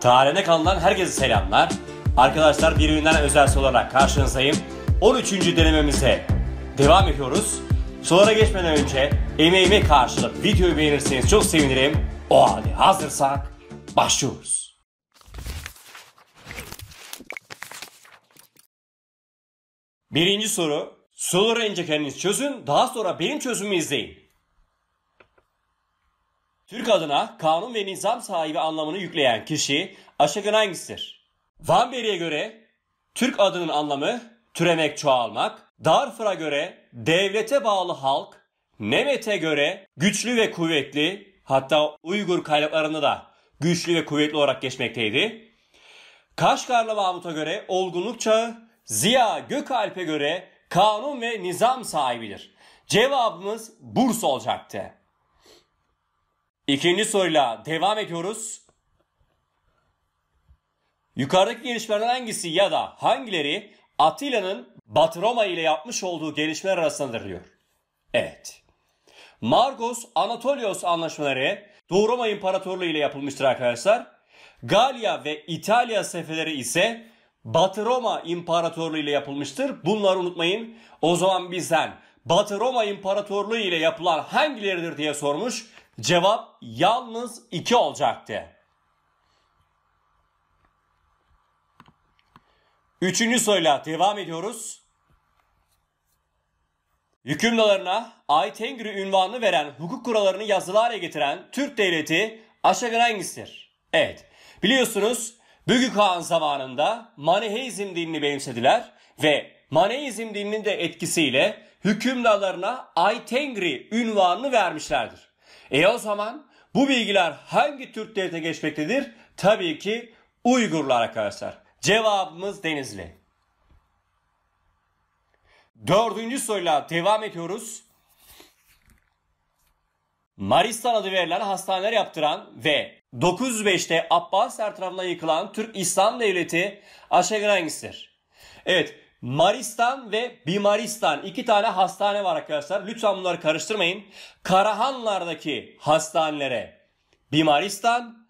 Tarihine kalan herkese selamlar. Arkadaşlar birbirinden özel olarak karşınızdayım. 13. denememize devam ediyoruz. Solara geçmeden önce emeğime karşılık videoyu beğenirseniz çok sevinirim. O halde hazırsak başlıyoruz. Birinci soru. önce kendiniz çözün, daha sonra benim çözümü izleyin. Türk adına kanun ve nizam sahibi anlamını yükleyen kişi aşağıdan hangisidir? Van Beri'ye göre Türk adının anlamı türemek çoğalmak, Darfur'a göre devlete bağlı halk, Nemet'e göre güçlü ve kuvvetli hatta Uygur kaynaklarında da güçlü ve kuvvetli olarak geçmekteydi. Kaşgarlı Mahmut'a göre olgunluk çağı, Ziya Gökalp'e göre kanun ve nizam sahibidir. Cevabımız Bursa olacaktı. İkinci soruyla devam ediyoruz. Yukarıdaki gelişmelerden hangisi ya da hangileri Attila'nın Batı Roma ile yapmış olduğu gelişmeler arasındadır diyor. Evet. Margos Anatolios anlaşmaları Doğu Roma İmparatorluğu ile yapılmıştır arkadaşlar. Galya ve İtalya seferleri ise Batı Roma İmparatorluğu ile yapılmıştır. Bunları unutmayın. O zaman bizden Batı Roma İmparatorluğu ile yapılan hangileridir diye sormuş. Cevap yalnız 2 olacaktı. Üçüncü soruyla devam ediyoruz. Hükümdarlarına Aytengri ünvanını veren hukuk kurallarını yazılı hale getiren Türk devleti aşağıdan hangisidir? Evet biliyorsunuz Büyük Kağan zamanında Maneheizm dinini benimsediler ve Maneizm dininin de etkisiyle hükümdarlarına Aytengri ünvanını vermişlerdir. E o zaman bu bilgiler hangi Türk devlete geçmektedir? Tabii ki Uygurlar arkadaşlar. Cevabımız Denizli. Dördüncü soruyla devam ediyoruz. Maristan adı verilen hastaneler yaptıran ve 905'te Abbas tarafından yıkılan Türk İslam Devleti aşağı hangisidir? Evet Maristan ve Bimaristan iki tane hastane var arkadaşlar. Lütfen bunları karıştırmayın. Karahanlardaki hastanelere Bimaristan,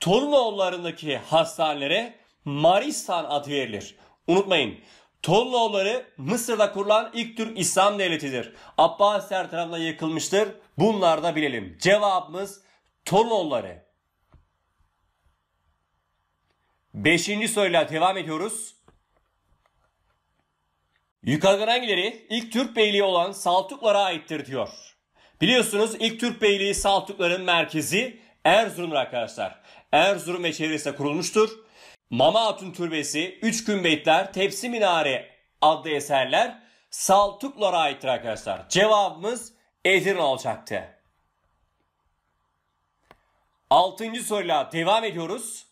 Torluoğulları'ndaki hastanelere Maristan adı verilir. Unutmayın Tolloğulları Mısır'da kurulan ilk Türk İslam devletidir. Abbasiler tarafından yıkılmıştır. Bunlar da bilelim. Cevabımız Tolloğulları. Beşinci soruyla devam ediyoruz. Yukarıdan hangileri ilk Türk beyliği olan Saltuklara aittir diyor. Biliyorsunuz ilk Türk beyliği Saltukların merkezi Erzurum'dur arkadaşlar. Erzurum ve çevresinde kurulmuştur. Mama Hatun Türbesi, Üç Kümbeytler, Tepsi Minare adlı eserler Saltuklara aittir arkadaşlar. Cevabımız Edirne olacaktı. Altıncı soruyla devam ediyoruz.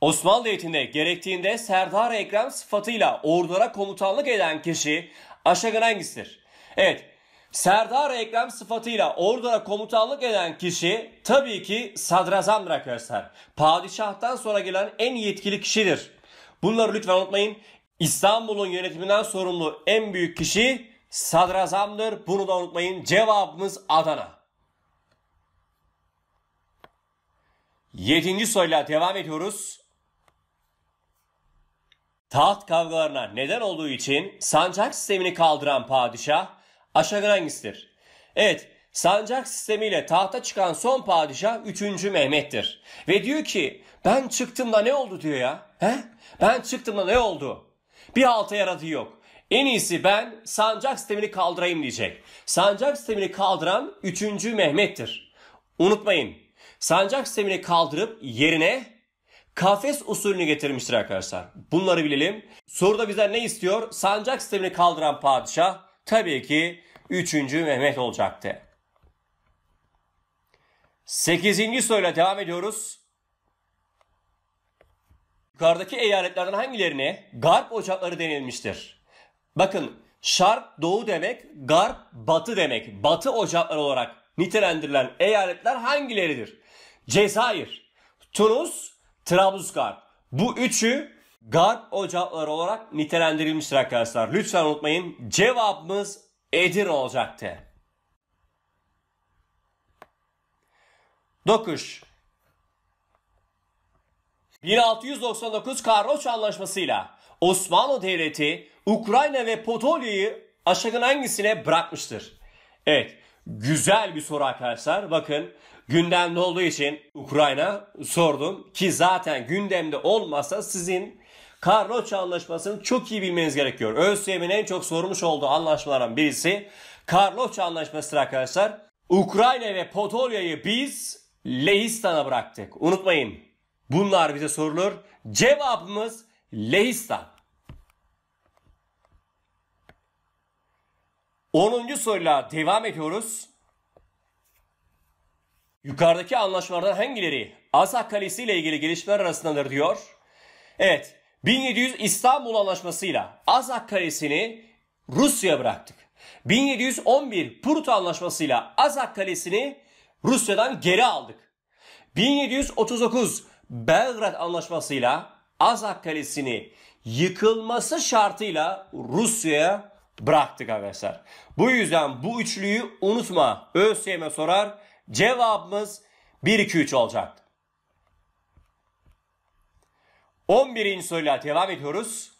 Osmanlı Devleti'nde gerektiğinde Serdar Ekrem sıfatıyla ordulara komutanlık eden kişi aşağıdan hangisidir? Evet, Serdar Ekrem sıfatıyla ordulara komutanlık eden kişi tabii ki sadrazamdır arkadaşlar. Padişahtan sonra gelen en yetkili kişidir. Bunları lütfen unutmayın. İstanbul'un yönetiminden sorumlu en büyük kişi sadrazamdır. Bunu da unutmayın. Cevabımız Adana. Yedinci soruyla devam ediyoruz. Taht kavgalarına neden olduğu için sancak sistemini kaldıran padişah Aşagranis'tir. Evet, sancak sistemiyle tahta çıkan son padişah 3. Mehmet'tir. Ve diyor ki ben çıktığımda ne oldu diyor ya. He? Ben çıktığımda ne oldu? Bir halta yaradığı yok. En iyisi ben sancak sistemini kaldırayım diyecek. Sancak sistemini kaldıran 3. Mehmet'tir. Unutmayın. Sancak sistemini kaldırıp yerine kafes usulünü getirmiştir arkadaşlar. Bunları bilelim. Soruda bizden ne istiyor? Sancak sistemini kaldıran padişah tabii ki 3. Mehmet olacaktı. 8. soruyla devam ediyoruz. Yukarıdaki eyaletlerden hangilerine garp ocakları denilmiştir? Bakın şark doğu demek, garp batı demek. Batı ocakları olarak nitelendirilen eyaletler hangileridir? Cezayir, Tunus, Trablusgarp. Bu üçü garp ocakları olarak nitelendirilmiştir arkadaşlar. Lütfen unutmayın cevabımız Edirne olacaktı. 9. 1699 Karloç Anlaşması'yla Osmanlı Devleti Ukrayna ve Potolya'yı aşağıdan hangisine bırakmıştır? Evet, güzel bir soru arkadaşlar. Bakın, gündemde olduğu için Ukrayna sordum ki zaten gündemde olmasa sizin Karnoç Anlaşması'nı çok iyi bilmeniz gerekiyor. ÖSYM'in en çok sormuş olduğu anlaşmalardan birisi Karloç Anlaşması'dır arkadaşlar. Ukrayna ve Potol'yayı biz Lehistan'a bıraktık. Unutmayın bunlar bize sorulur. Cevabımız Lehistan. 10. soruyla devam ediyoruz. Yukarıdaki anlaşmalardan hangileri Azak Kalesi ile ilgili gelişmeler arasındadır diyor. Evet 1700 İstanbul ile Azak Kalesi'ni Rusya'ya bıraktık. 1711 Prut ile Azak Kalesi'ni Rusya'dan geri aldık. 1739 Belgrad Anlaşması ile Azak Kalesi'ni yıkılması şartıyla Rusya'ya bıraktık arkadaşlar. Bu yüzden bu üçlüyü unutma. ÖSYM sorar. Cevabımız 1, 2, 3 olacaktı. 11. soruyla devam ediyoruz.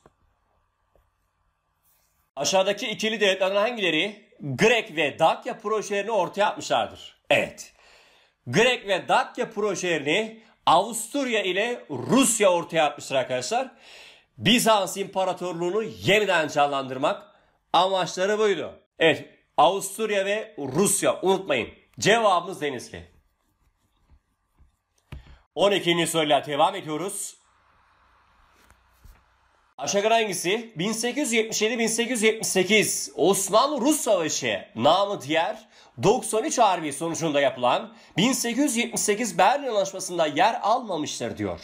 Aşağıdaki ikili devletlerin hangileri Grek ve Dakya projelerini ortaya atmışlardır? Evet. Grek ve Dakya projelerini Avusturya ile Rusya ortaya atmıştır arkadaşlar. Bizans İmparatorluğunu yeniden canlandırmak amaçları buydu. Evet Avusturya ve Rusya unutmayın. Cevabımız Denizli. 12. soruyla devam ediyoruz. Aşağı hangisi? 1877-1878 Osmanlı-Rus Savaşı namı diğer 93 Harbi sonucunda yapılan 1878 Berlin Anlaşması'nda yer almamıştır diyor.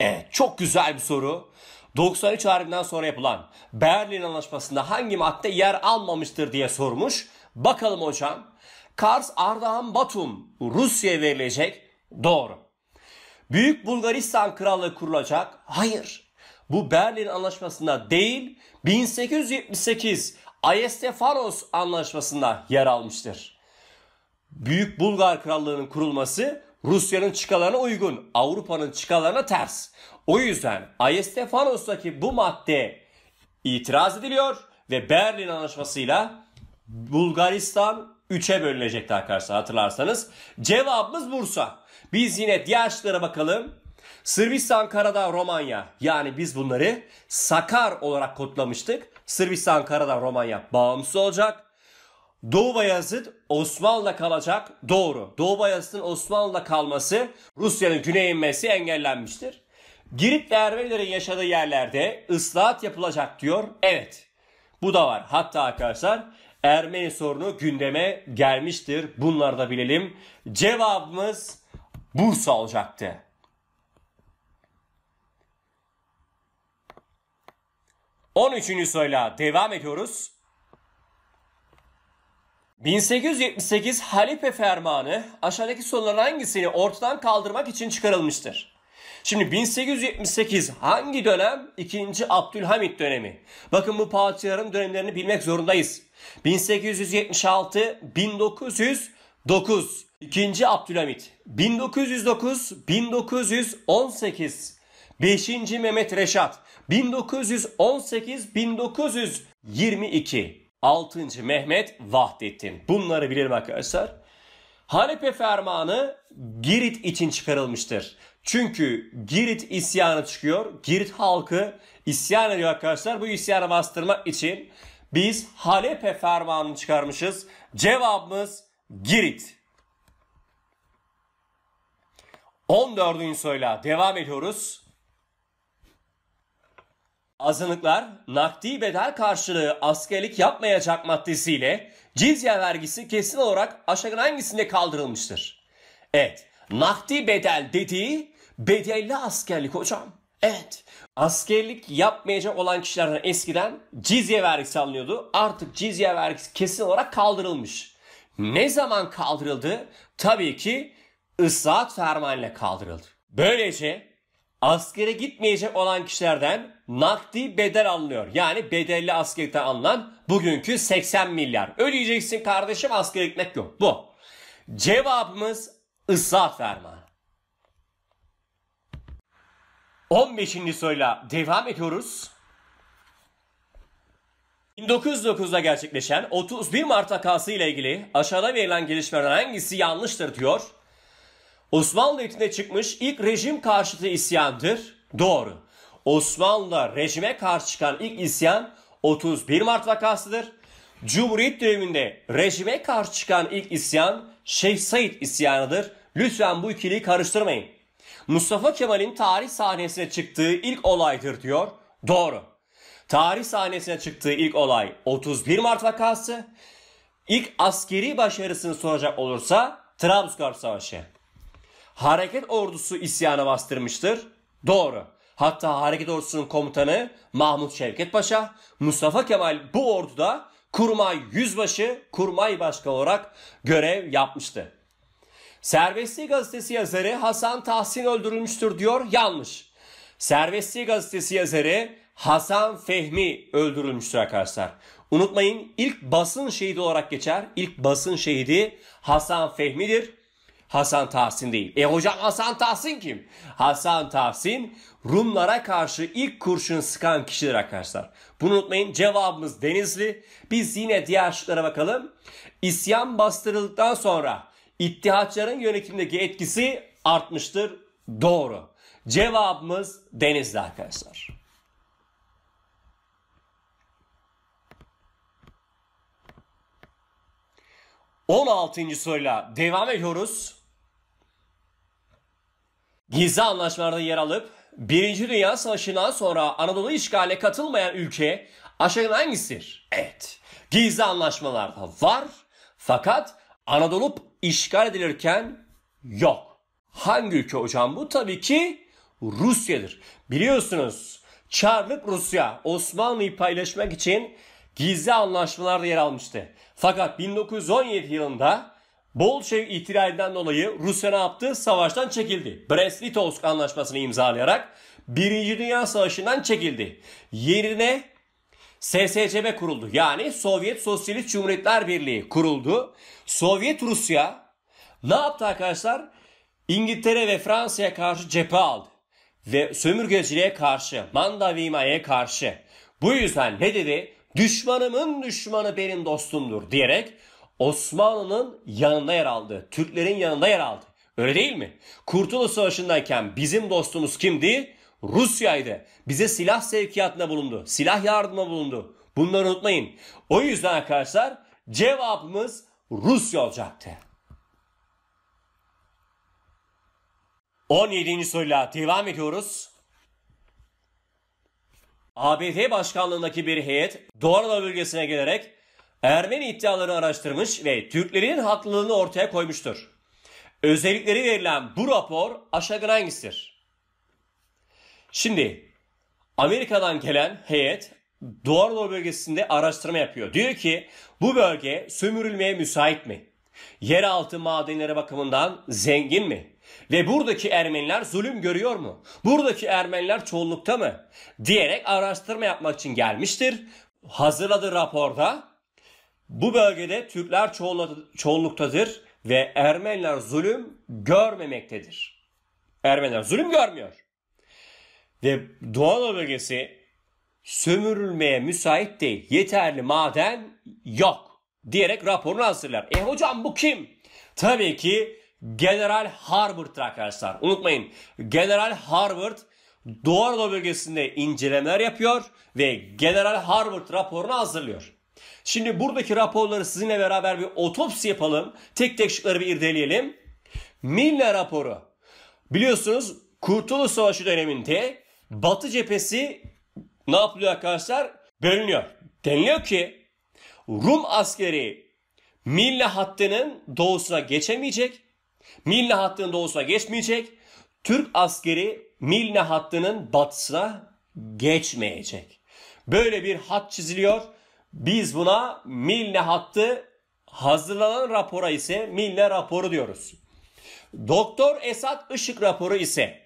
Evet çok güzel bir soru. 93 Harbi'nden sonra yapılan Berlin Anlaşması'nda hangi madde yer almamıştır diye sormuş. Bakalım hocam. Kars, Ardahan, Batum Rusya'ya verilecek. Doğru. Büyük Bulgaristan Krallığı kurulacak. Hayır. Bu Berlin Anlaşması'nda değil 1878 Ayestefanos Anlaşması'nda yer almıştır. Büyük Bulgar Krallığı'nın kurulması Rusya'nın çıkalarına uygun, Avrupa'nın çıkalarına ters. O yüzden Ayestefanos'taki bu madde itiraz ediliyor ve Berlin Anlaşması'yla Bulgaristan 3'e bölünecekti arkadaşlar hatırlarsanız. Cevabımız Bursa. Biz yine diğer şıklara bakalım. Sırbistan, Karadağ, Romanya. Yani biz bunları Sakar olarak kodlamıştık. Sırbistan, Karadağ, Romanya bağımsız olacak. Doğu Bayezid Osmanlı'da kalacak. Doğru. Doğu Bayezid'in Osmanlı'da kalması Rusya'nın güneye inmesi engellenmiştir. Girit ve Ermenilerin yaşadığı yerlerde ıslahat yapılacak diyor. Evet. Bu da var. Hatta arkadaşlar Ermeni sorunu gündeme gelmiştir. Bunları da bilelim. Cevabımız Bursa olacaktı. On üçüncü soruyla devam ediyoruz. 1878 Halife Fermanı aşağıdaki soruların hangisini ortadan kaldırmak için çıkarılmıştır? Şimdi 1878 hangi dönem? 2. Abdülhamit dönemi. Bakın bu padişahların dönemlerini bilmek zorundayız. 1876 1909 2. Abdülhamit 1909 1918 5. Mehmet Reşat 1918 1922 6. Mehmet Vahdettin. Bunları bilelim arkadaşlar. Halep fermanı Girit için çıkarılmıştır. Çünkü Girit isyanı çıkıyor. Girit halkı isyan ediyor arkadaşlar. Bu isyanı bastırmak için biz Halepe fermanını çıkarmışız. Cevabımız Girit. 14. soruyla devam ediyoruz. Azınlıklar nakdi bedel karşılığı askerlik yapmayacak maddesiyle cizye vergisi kesin olarak aşağıdan hangisinde kaldırılmıştır? Evet, nakdi bedel dediği Bedelli askerlik hocam. Evet. Askerlik yapmayacak olan kişilerden eskiden cizye vergisi alınıyordu. Artık cizye vergisi kesin olarak kaldırılmış. Ne zaman kaldırıldı? Tabii ki ıslahat fermanıyla kaldırıldı. Böylece askere gitmeyecek olan kişilerden nakdi bedel alınıyor. Yani bedelli askerlikten alınan bugünkü 80 milyar. Ödeyeceksin kardeşim askere gitmek yok. Bu. Cevabımız ıslahat fermanı. 15. soruyla devam ediyoruz. 1909'da gerçekleşen 31 Mart vakası ile ilgili aşağıda verilen gelişmelerden hangisi yanlıştır diyor. Osmanlı Devleti'nde çıkmış ilk rejim karşıtı isyandır. Doğru. Osmanlı rejime karşı çıkan ilk isyan 31 Mart vakasıdır. Cumhuriyet döneminde rejime karşı çıkan ilk isyan Şeyh Said isyanıdır. Lütfen bu ikiliyi karıştırmayın. Mustafa Kemal'in tarih sahnesine çıktığı ilk olaydır diyor. Doğru. Tarih sahnesine çıktığı ilk olay 31 Mart vakası. İlk askeri başarısını soracak olursa Trabzon Savaşı. Hareket ordusu isyanı bastırmıştır. Doğru. Hatta hareket ordusunun komutanı Mahmut Şevket Paşa, Mustafa Kemal bu orduda Kurmay Yüzbaşı, Kurmay Başkan olarak görev yapmıştı. Serbestliği gazetesi yazarı Hasan Tahsin öldürülmüştür diyor. Yanlış. Serbestliği gazetesi yazarı Hasan Fehmi öldürülmüştür arkadaşlar. Unutmayın ilk basın şehidi olarak geçer. İlk basın şehidi Hasan Fehmi'dir. Hasan Tahsin değil. E hocam Hasan Tahsin kim? Hasan Tahsin Rumlara karşı ilk kurşun sıkan kişidir arkadaşlar. Bunu unutmayın. Cevabımız Denizli. Biz yine diğer şıklara bakalım. İsyan bastırıldıktan sonra İttihatçıların yönetimdeki etkisi artmıştır. Doğru. Cevabımız Denizli arkadaşlar. On altıncı soruyla devam ediyoruz. Gizli anlaşmalarda yer alıp Birinci Dünya Savaşı'ndan sonra Anadolu işgale katılmayan ülke aşağıdan hangisidir? Evet. Gizli anlaşmalarda var fakat Anadolu işgal edilirken yok. Hangi ülke hocam bu? Tabii ki Rusya'dır. Biliyorsunuz Çarlık Rusya Osmanlı'yı paylaşmak için gizli anlaşmalarda yer almıştı. Fakat 1917 yılında Bolşevik ihtilalinden dolayı Rusya ne yaptı? Savaştan çekildi. Brest-Litovsk anlaşmasını imzalayarak Birinci Dünya Savaşı'ndan çekildi. Yerine SSCB kuruldu. Yani Sovyet Sosyalist Cumhuriyetler Birliği kuruldu. Sovyet Rusya ne yaptı arkadaşlar? İngiltere ve Fransa'ya karşı cephe aldı. Ve sömürgeciliğe karşı, mandavimaya karşı. Bu yüzden ne dedi? Düşmanımın düşmanı benim dostumdur diyerek Osmanlı'nın yanında yer aldı. Türklerin yanında yer aldı. Öyle değil mi? Kurtuluş Savaşı'ndayken bizim dostumuz kimdi? Rusya'ydı. Bize silah sevkiyatına bulundu. Silah yardımına bulundu. Bunları unutmayın. O yüzden arkadaşlar cevabımız Rusya olacaktı. 17. soruyla devam ediyoruz. ABD başkanlığındaki bir heyet Doğu Anadolu bölgesine gelerek Ermeni iddialarını araştırmış ve Türklerin haklılığını ortaya koymuştur. Özellikleri verilen bu rapor aşağıdan hangisidir? Şimdi Amerika'dan gelen heyet Doğu Anadolu bölgesinde araştırma yapıyor. Diyor ki bu bölge sömürülmeye müsait mi? Yeraltı madenleri bakımından zengin mi? Ve buradaki Ermeniler zulüm görüyor mu? Buradaki Ermeniler çoğunlukta mı? Diyerek araştırma yapmak için gelmiştir. Hazırladığı raporda bu bölgede Türkler çoğunluktadır ve Ermeniler zulüm görmemektedir. Ermeniler zulüm görmüyor ve Doğan bölgesi sömürülmeye müsait değil. Yeterli maden yok diyerek raporunu hazırlar. E hocam bu kim? Tabii ki General Harvard'dır arkadaşlar. Unutmayın General Harvard Doğu Anadolu bölgesinde incelemeler yapıyor ve General Harvard raporunu hazırlıyor. Şimdi buradaki raporları sizinle beraber bir otopsi yapalım. Tek tek şıkları bir irdeleyelim. Milne raporu. Biliyorsunuz Kurtuluş Savaşı döneminde Batı cephesi ne yapıyor arkadaşlar? Bölünüyor. Deniliyor ki Rum askeri Mille hattının doğusuna geçemeyecek. Mille hattının doğusuna geçmeyecek. Türk askeri Milne hattının batısına geçmeyecek. Böyle bir hat çiziliyor. Biz buna Milne hattı hazırlanan rapora ise Milne raporu diyoruz. Doktor Esat Işık raporu ise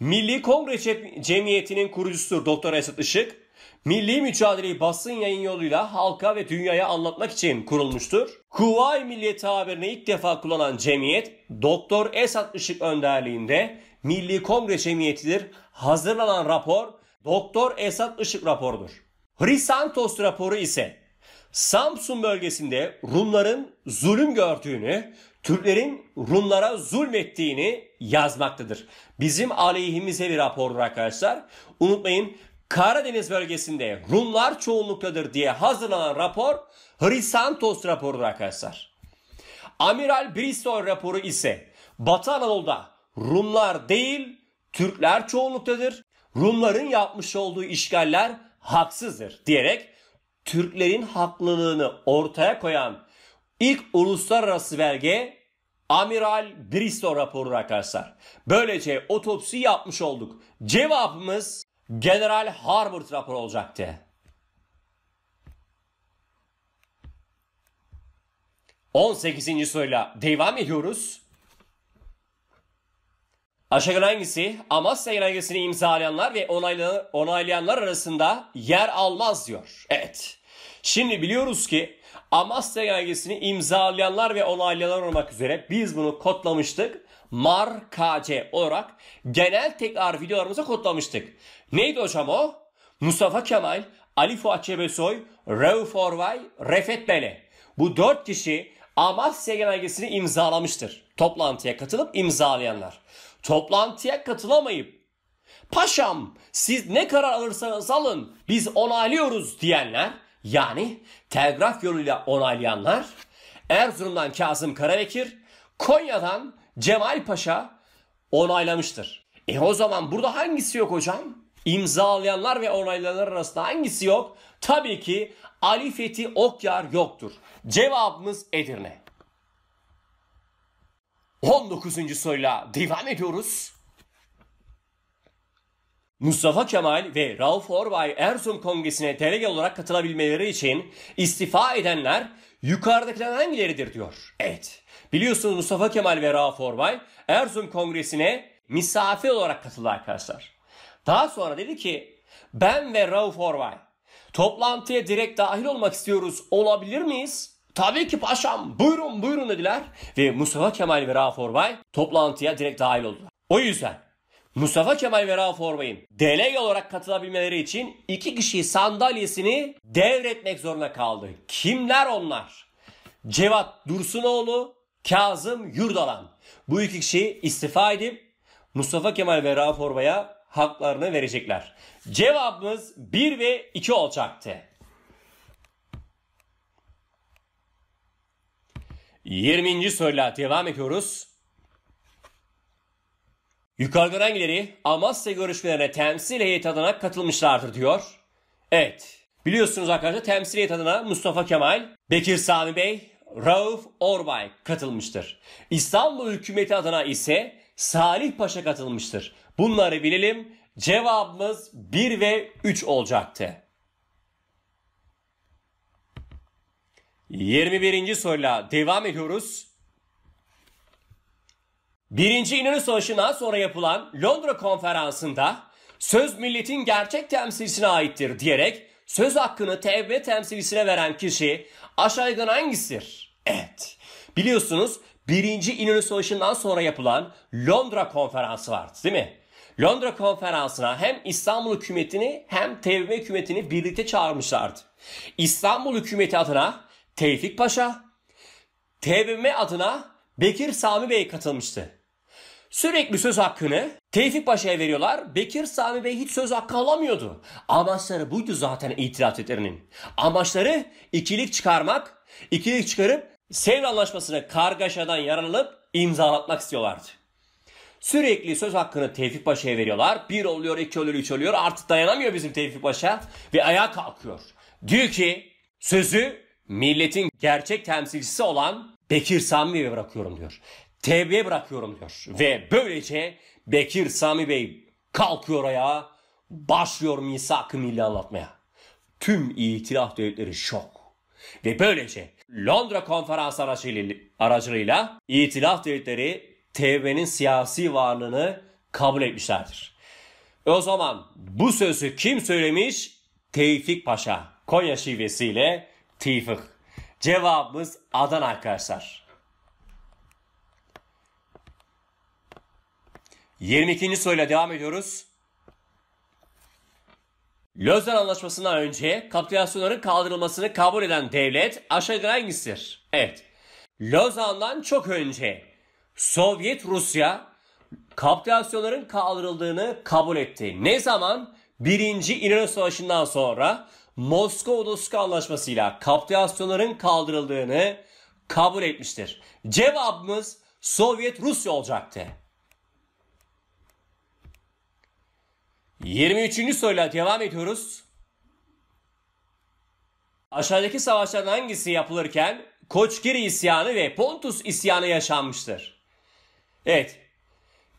Milli Kongre Cemiyeti'nin kurucusu Doktor Esat Işık, milli mücadeleyi basın yayın yoluyla halka ve dünyaya anlatmak için kurulmuştur. Kuvayi Milli tabirini ilk defa kullanan cemiyet Doktor Esat Işık önderliğinde Milli Kongre Cemiyeti'dir. Hazırlanan rapor Doktor Esat Işık raporudur. Hrisantos raporu ise Samsun bölgesinde Rumların zulüm gördüğünü, Türklerin Rumlara zulmettiğini yazmaktadır. Bizim aleyhimize bir rapordur arkadaşlar. Unutmayın Karadeniz bölgesinde Rumlar çoğunluktadır diye hazırlanan rapor Hrisantos raporudur arkadaşlar. Amiral Bristol raporu ise Batı Anadolu'da Rumlar değil Türkler çoğunluktadır. Rumların yapmış olduğu işgaller haksızdır diyerek Türklerin haklılığını ortaya koyan İlk uluslararası belge Amiral Bristol raporu arkadaşlar. Böylece otopsi yapmış olduk. Cevabımız General Harbert raporu olacaktı. 18. soruyla devam ediyoruz. Aşağıdan hangisi Amasya Genelgesi'ni imzalayanlar ve onaylayanlar arasında yer almaz diyor. Evet. Şimdi biliyoruz ki Amasya Genelgesi'ni imzalayanlar ve onaylayanlar olmak üzere biz bunu kodlamıştık. MAR KC olarak genel tekrar videolarımıza kodlamıştık. Neydi hocam o? Mustafa Kemal, Ali Fuat Cebesoy, Rauf Orvay, Refet Bele. Bu dört kişi Amasya Genelgesi'ni imzalamıştır. Toplantıya katılıp imzalayanlar. Toplantıya katılamayıp Paşam siz ne karar alırsanız alın biz onaylıyoruz diyenler yani telgraf yoluyla onaylayanlar Erzurum'dan Kazım Karabekir, Konya'dan Cemal Paşa onaylamıştır. E o zaman burada hangisi yok hocam? İmzalayanlar ve onaylayanlar arasında hangisi yok? Tabii ki Ali Fethi Okyar yoktur. Cevabımız Edirne. 19. soruyla devam ediyoruz. Mustafa Kemal ve Rauf Orbay Erzurum Kongresi'ne delege olarak katılabilmeleri için istifa edenler yukarıdakilerden hangileridir diyor. Evet biliyorsunuz Mustafa Kemal ve Rauf Orbay Erzurum Kongresi'ne misafir olarak katıldı arkadaşlar. Daha sonra dedi ki ben ve Rauf Orbay toplantıya direkt dahil olmak istiyoruz olabilir miyiz? Tabii ki paşam buyurun buyurun dediler ve Mustafa Kemal ve Rauf Orbay toplantıya direkt dahil oldu. O yüzden Mustafa Kemal ve Rauf Orbay'ın delege olarak katılabilmeleri için iki kişiyi sandalyesini devretmek zorunda kaldı. Kimler onlar? Cevat Dursunoğlu, Kazım Yurdalan. Bu iki kişi istifa edip Mustafa Kemal ve Rauf Orbay'a haklarını verecekler. Cevabımız 1 ve 2 olacaktı. 20. soruyla devam ediyoruz. Yukarıdan hangileri Amasya görüşmelerine temsil heyet adına katılmışlardır diyor. Evet. Biliyorsunuz arkadaşlar temsil heyet adına Mustafa Kemal, Bekir Sami Bey, Rauf Orbay katılmıştır. İstanbul hükümeti adına ise Salih Paşa katılmıştır. Bunları bilelim. Cevabımız 1 ve 3 olacaktı. 21. soruyla devam ediyoruz. Birinci İnönü Savaşı'ndan sonra yapılan Londra konferansında söz milletin gerçek temsilcisine aittir diyerek söz hakkını TB temsilcisine veren kişi aşağıdan hangisidir? Evet. Biliyorsunuz Birinci İnönü Savaşı'ndan sonra yapılan Londra konferansı vardı değil mi? Londra konferansına hem İstanbul hükümetini hem TBMM hükümetini birlikte çağırmışlardı. İstanbul hükümeti adına Tevfik Paşa, TBMM adına Bekir Sami Bey katılmıştı. Sürekli söz hakkını Tevfik Paşa'ya veriyorlar. Bekir Sami Bey hiç söz hakkı alamıyordu. Amaçları buydu zaten itiraf etlerinin. Amaçları ikilik çıkarmak, ikilik çıkarıp Sevr Anlaşması'nı kargaşadan yaralanıp imzalatmak istiyorlardı. Sürekli söz hakkını Tevfik Paşa'ya veriyorlar. Bir oluyor, iki oluyor, üç oluyor. Artık dayanamıyor bizim Tevfik Paşa ve ayağa kalkıyor. Diyor ki sözü milletin gerçek temsilcisi olan Bekir Sami Bey'e bırakıyorum diyor. TB'ye bırakıyorum diyor. Ve böylece Bekir Sami Bey kalkıyor ayağa başlıyor misak-ı milli anlatmaya. Tüm itilaf devletleri şok. Ve böylece Londra konferansı aracılığıyla, aracılığıyla itilaf devletleri TB'nin siyasi varlığını kabul etmişlerdir. O zaman bu sözü kim söylemiş? Tevfik Paşa. Konya şivesiyle Tevfik. Cevabımız Adana arkadaşlar. 22. soruyla devam ediyoruz. Lozan Anlaşması'ndan önce kapitülasyonların kaldırılmasını kabul eden devlet aşağıdakiler hangisidir? Evet. Lozan'dan çok önce Sovyet Rusya kapitülasyonların kaldırıldığını kabul etti. Ne zaman? Birinci İnönü Savaşı'ndan sonra Moskova Uluska Anlaşması'yla kapitülasyonların kaldırıldığını kabul etmiştir. Cevabımız Sovyet Rusya olacaktı. 23. soruyla devam ediyoruz. Aşağıdaki savaşlardan hangisi yapılırken Koçgiri isyanı ve Pontus isyanı yaşanmıştır? Evet.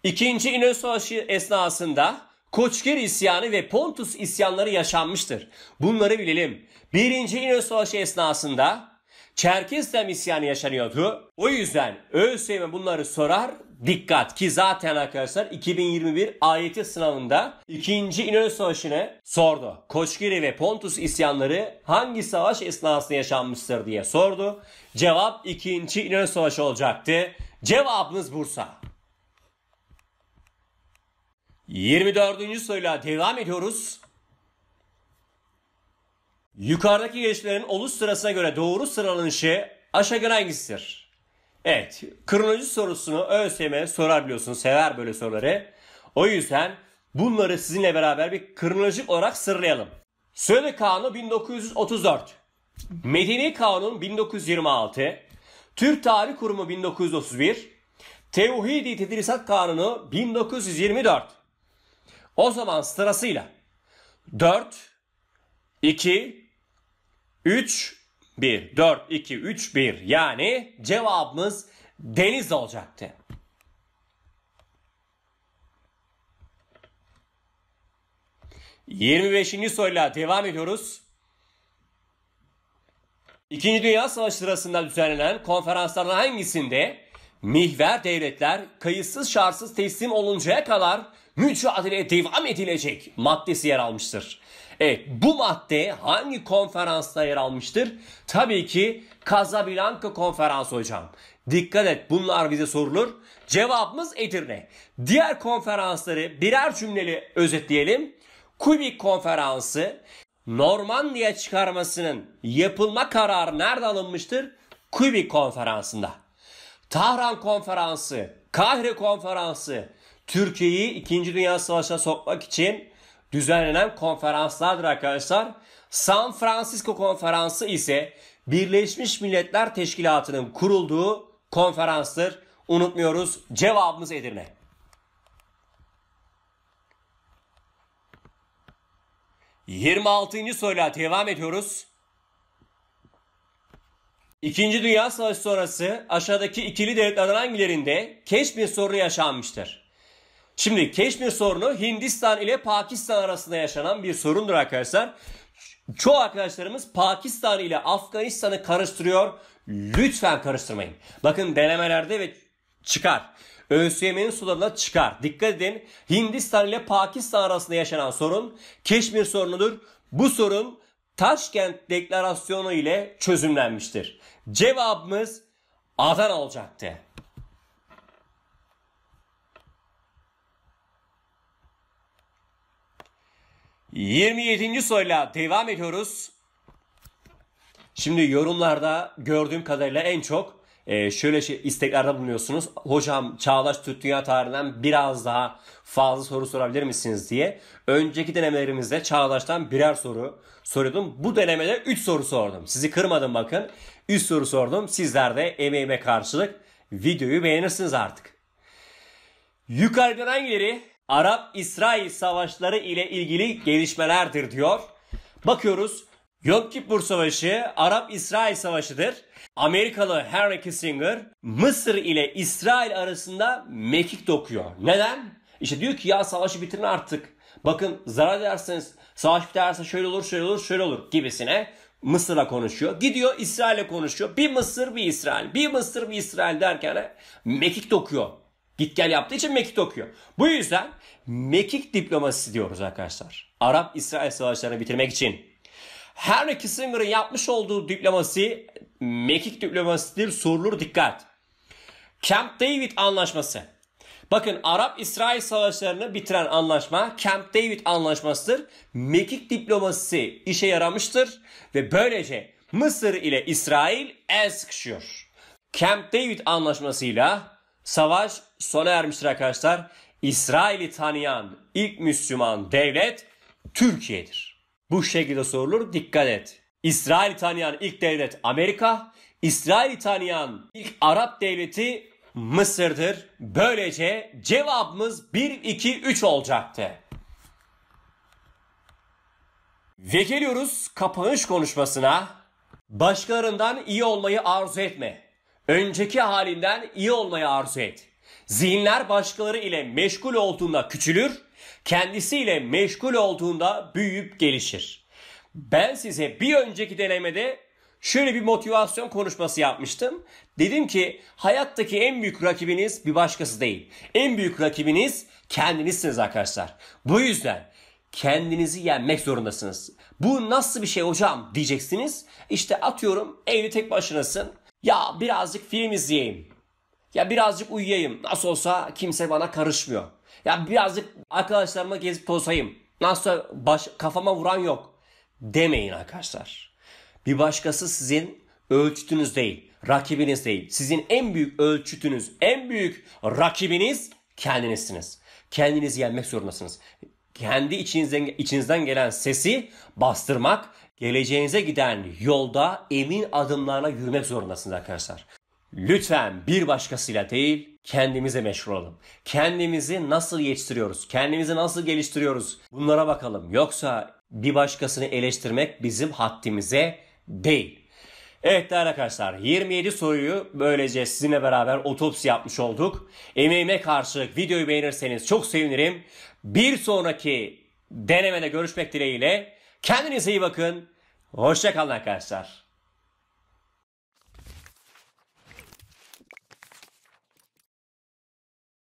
İkinci İnönü Savaşı esnasında Koçgiri isyanı ve Pontus isyanları yaşanmıştır. Bunları bilelim. Birinci İnönü Savaşı esnasında Çerkezdem isyanı yaşanıyordu. O yüzden ÖSYM bunları sorar Dikkat ki zaten arkadaşlar 2021 ayeti sınavında 2. İnönü Savaşı'nı sordu. Koçgiri ve Pontus isyanları hangi savaş esnasında yaşanmıştır diye sordu. Cevap 2. İnönü Savaşı olacaktı. Cevabınız Bursa. 24. soruyla devam ediyoruz. Yukarıdaki gelişmelerin oluş sırasına göre doğru sıralanışı aşağı hangisidir? Evet. Kronoloji sorusunu ÖSYM sorar Sever böyle soruları. O yüzden bunları sizinle beraber bir kronolojik olarak sıralayalım. Söyle Kanunu 1934. Medeni Kanun 1926. Türk Tarih Kurumu 1931. Tevhidi Tedrisat Kanunu 1924. O zaman sırasıyla 4, 2, 3, 1, 4, 2, 3, 1. Yani cevabımız deniz olacaktı. Yirmi beşinci soruyla devam ediyoruz. İkinci Dünya Savaşı sırasında düzenlenen konferansların hangisinde mihver devletler kayıtsız şartsız teslim oluncaya kadar mücadeleye devam edilecek maddesi yer almıştır. Evet bu madde hangi konferansta yer almıştır? Tabii ki Casablanca konferansı hocam. Dikkat et bunlar bize sorulur. Cevabımız Edirne. Diğer konferansları birer cümleli özetleyelim. Kubik konferansı Normandiya çıkarmasının yapılma kararı nerede alınmıştır? Kubik konferansında. Tahran konferansı, Kahire konferansı, Türkiye'yi 2. Dünya Savaşı'na sokmak için düzenlenen konferanslardır arkadaşlar. San Francisco Konferansı ise Birleşmiş Milletler Teşkilatı'nın kurulduğu konferanstır. Unutmuyoruz cevabımız Edirne. Yirmi altıncı soruyla devam ediyoruz. İkinci Dünya Savaşı sonrası aşağıdaki ikili devletlerden hangilerinde Keşmir sorunu yaşanmıştır? Şimdi Keşmir sorunu Hindistan ile Pakistan arasında yaşanan bir sorundur arkadaşlar. Çoğu arkadaşlarımız Pakistan ile Afganistan'ı karıştırıyor. Lütfen karıştırmayın. Bakın denemelerde ve çıkar. ÖSYM'nin sularına çıkar. Dikkat edin Hindistan ile Pakistan arasında yaşanan sorun Keşmir sorunudur. Bu sorun Taşkent Deklarasyonu ile çözümlenmiştir. Cevabımız Adana olacaktı. 27. soruyla devam ediyoruz. Şimdi yorumlarda gördüğüm kadarıyla en çok e, şöyle şey, isteklarda bulunuyorsunuz. Hocam çağdaş Türk dünya tarihinden biraz daha fazla soru sorabilir misiniz diye. Önceki denemelerimizde çağdaştan birer soru soruyordum. Bu denemede 3 soru sordum. Sizi kırmadım bakın. 3 soru sordum. Sizler de emeğime karşılık videoyu beğenirsiniz artık. Yukarıdan hangileri Arap-İsrail savaşları ile ilgili gelişmelerdir diyor. Bakıyoruz Yom Kippur Savaşı Arap-İsrail Savaşı'dır. Amerikalı Henry Kissinger Mısır ile İsrail arasında mekik dokuyor. Neden? İşte diyor ki ya savaşı bitirin artık. Bakın zarar ederseniz savaş biterse şöyle olur şöyle olur şöyle olur gibisine Mısır'a konuşuyor. Gidiyor İsrail'e konuşuyor. Bir Mısır bir İsrail. Bir Mısır bir İsrail derken mekik dokuyor. Git gel yaptığı için mekik okuyor. Bu yüzden mekik diplomasisi diyoruz arkadaşlar. Arap-İsrail savaşlarını bitirmek için. Henry Kissinger'ın yapmış olduğu diplomasi mekik diplomasisidir. Sorulur dikkat. Camp David anlaşması. Bakın Arap-İsrail savaşlarını bitiren anlaşma Camp David anlaşmasıdır. Mekik diplomasisi işe yaramıştır ve böylece Mısır ile İsrail el sıkışıyor. Camp David anlaşmasıyla Savaş sona ermiştir arkadaşlar. İsrail'i tanıyan ilk Müslüman devlet Türkiye'dir. Bu şekilde sorulur dikkat et. İsrail'i tanıyan ilk devlet Amerika, İsrail'i tanıyan ilk Arap devleti Mısır'dır. Böylece cevabımız 1 2 3 olacaktı. Ve geliyoruz kapanış konuşmasına. Başkalarından iyi olmayı arzu etme. Önceki halinden iyi olmayı arzu et. Zihinler başkaları ile meşgul olduğunda küçülür, kendisiyle meşgul olduğunda büyüyüp gelişir. Ben size bir önceki denemede şöyle bir motivasyon konuşması yapmıştım. Dedim ki hayattaki en büyük rakibiniz bir başkası değil. En büyük rakibiniz kendinizsiniz arkadaşlar. Bu yüzden kendinizi yenmek zorundasınız. Bu nasıl bir şey hocam diyeceksiniz. İşte atıyorum evde tek başınasın ya birazcık film izleyeyim. Ya birazcık uyuyayım. Nasıl olsa kimse bana karışmıyor. Ya birazcık arkadaşlarıma gezip tozayım. Nasıl baş, kafama vuran yok. Demeyin arkadaşlar. Bir başkası sizin ölçütünüz değil. Rakibiniz değil. Sizin en büyük ölçütünüz, en büyük rakibiniz kendinizsiniz. Kendinizi yenmek zorundasınız. Kendi içinizden, içinizden gelen sesi bastırmak Geleceğinize giden yolda emin adımlarla yürümek zorundasınız arkadaşlar. Lütfen bir başkasıyla değil kendimize meşhur olalım. Kendimizi nasıl yetiştiriyoruz? Kendimizi nasıl geliştiriyoruz? Bunlara bakalım. Yoksa bir başkasını eleştirmek bizim haddimize değil. Evet değerli arkadaşlar 27 soruyu böylece sizinle beraber otopsi yapmış olduk. Emeğime karşılık videoyu beğenirseniz çok sevinirim. Bir sonraki denemede görüşmek dileğiyle Kendinize iyi bakın. Hoşçakalın arkadaşlar.